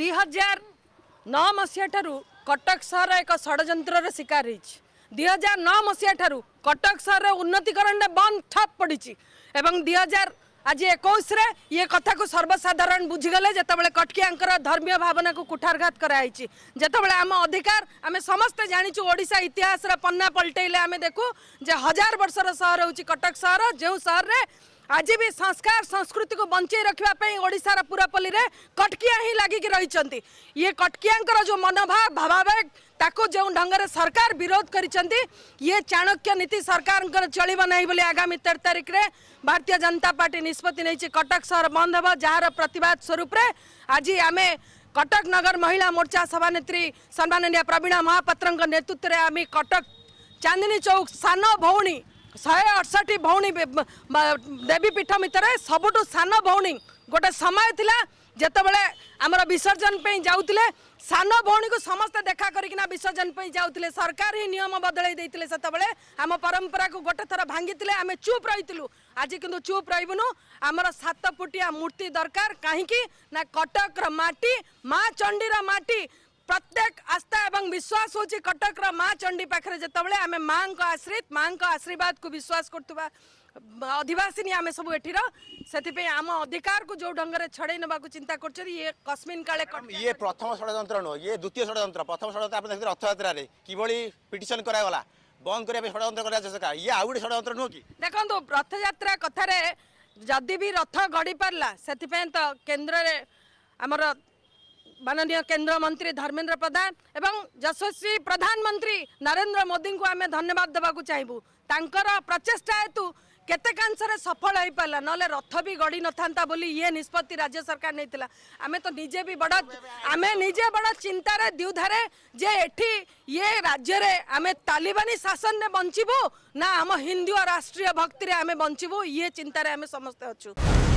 ଦୁଇ ହଜାର ନଅ ମସିହାଠାରୁ କଟକ ସହର ଏକ ଷଡ଼ଯନ୍ତ୍ରର ଶିକାର ହେଇଛି ଦୁଇ ହଜାର ନଅ ମସିହାଠାରୁ କଟକ ସହରର ଉନ୍ନତିକରଣରେ ବନ୍ଦ ଠପ୍ ପଡ଼ିଛି ଏବଂ ଦୁଇ ହଜାର ଆଜି ଏକୋଇଶରେ ଇଏ କଥାକୁ ସର୍ବସାଧାରଣ ବୁଝିଗଲେ ଯେତେବେଳେ କଟକିଆଙ୍କର ଧର୍ମୀୟ ଭାବନାକୁ କୁଠାରଘାତ କରାହେଇଛି ଯେତେବେଳେ ଆମ ଅଧିକାର ଆମେ ସମସ୍ତେ ଜାଣିଛୁ ଓଡ଼ିଶା ଇତିହାସର ପନ୍ନା ପଲଟେଇଲେ ଆମେ ଦେଖୁ ଯେ ହଜାର ବର୍ଷର ସହର ହେଉଛି କଟକ ସହର ଯେଉଁ ସହରରେ आज भी संस्कार संस्कृति को बंचे रखापी ओडार पूरापल्ली में कटकिया ही लगिकी रही ये कटकिया जो मनोभाव भावावेग ताको जो ढंग से सरकार विरोध कर ये चाणक्य नीति सरकार चलो ना बोली आगामी तेरह तारिख में भारतीय जनता पार्टी निष्पत्ति नहीं कटक सहर बंद हम जार प्रतवाद स्वरूप आज आम कटक नगर महिला मोर्चा सभानेत्री सम्माननीय प्रवीणा महापात्र नेतृत्व में आम कटक चांदनी चौक सान भौणी ଶହେ ଅଠଷଠି ଭଉଣୀ ଦେବୀ ପୀଠ ଭିତରେ ସବୁଠୁ ସାନ ଭଉଣୀ ଗୋଟେ ସମୟ ଥିଲା ଯେତେବେଳେ ଆମର ବିସର୍ଜନ ପାଇଁ ଯାଉଥିଲେ ସାନ ଭଉଣୀକୁ ସମସ୍ତେ ଦେଖା କରିକିନା ବିସର୍ଜନ ପାଇଁ ଯାଉଥିଲେ ସରକାର ହିଁ ନିୟମ ବଦଳେଇ ଦେଇଥିଲେ ସେତେବେଳେ ଆମ ପରମ୍ପରାକୁ ଗୋଟେ ଥର ଭାଙ୍ଗିଥିଲେ ଆମେ ଚୁପ୍ ରହିଥିଲୁ ଆଜି କିନ୍ତୁ ଚୁପ୍ ରହିବୁନୁ ଆମର ସାତ ଫୁଟିଆ ମୂର୍ତ୍ତି ଦରକାର କାହିଁକି ନା କଟକର ମାଟି ମା ଚଣ୍ଡୀର ମାଟି প্রত্যেক আস্থা এবং বিশ্বাস হচ্ছে কটকর মা চণ্ডী পাখে যেতবে আমি মাঙ্ক আশ্রিত মাঙ্ক আশীর্বাদ কু বিশ্বাস করুবা অধিবাসিনী আমি সব এঠির সেপা আম অধিকার কু যে ঢঙ্গে ছড়াই নেওয়া চিন্তা করছেন ইয়ে কসমিন কালে ইয়ে প্রথম ষড়যন্ত্র নুহ ইয়ে দ্বিতীয় ষড়যন্ত্র প্রথম ষড়যন্ত্র আপনি দেখতে রথযাত্রার কিভাবে পিটিশন করা গলা বন্ধ করা ষড়যন্ত্র করা সরকার ইয়ে আউ গোটে ষড়যন্ত্র নুহ কি দেখুন রথযাত্রা কথার যদি বি রথ গড়ি পারা সেপা তো কেন্দ্রের আমার মাননীয় কেন্দ্রমন্ত্রী ধর্মেন্দ্র প্রধান এবং যশস্বী প্রধানমন্ত্রী নরেন্দ্র মোদী আমি ধন্যবাদ দেওয়া চাইবু তাঁকর প্রচেষ্টা হেতু কেতেকাংশে সফল হয়ে পারা নহলে রথ বি গড়ি নথান্তা বলে ইয়ে নিষ্পতি রাজ্য সরকার নিয়েছিল আমি তো নিজে বি বড় আমি নিজে বড় চিন্তার দ্বিধারে যে এটি ইয়ে রাজ্যের আমি তালিবানি শাসনে বঞ্চবু না আম হিন্দু রাষ্ট্রীয় ভক্তি আমি বঞ্চবু ইয়ে চিন্তার আমি সমস্তে অছু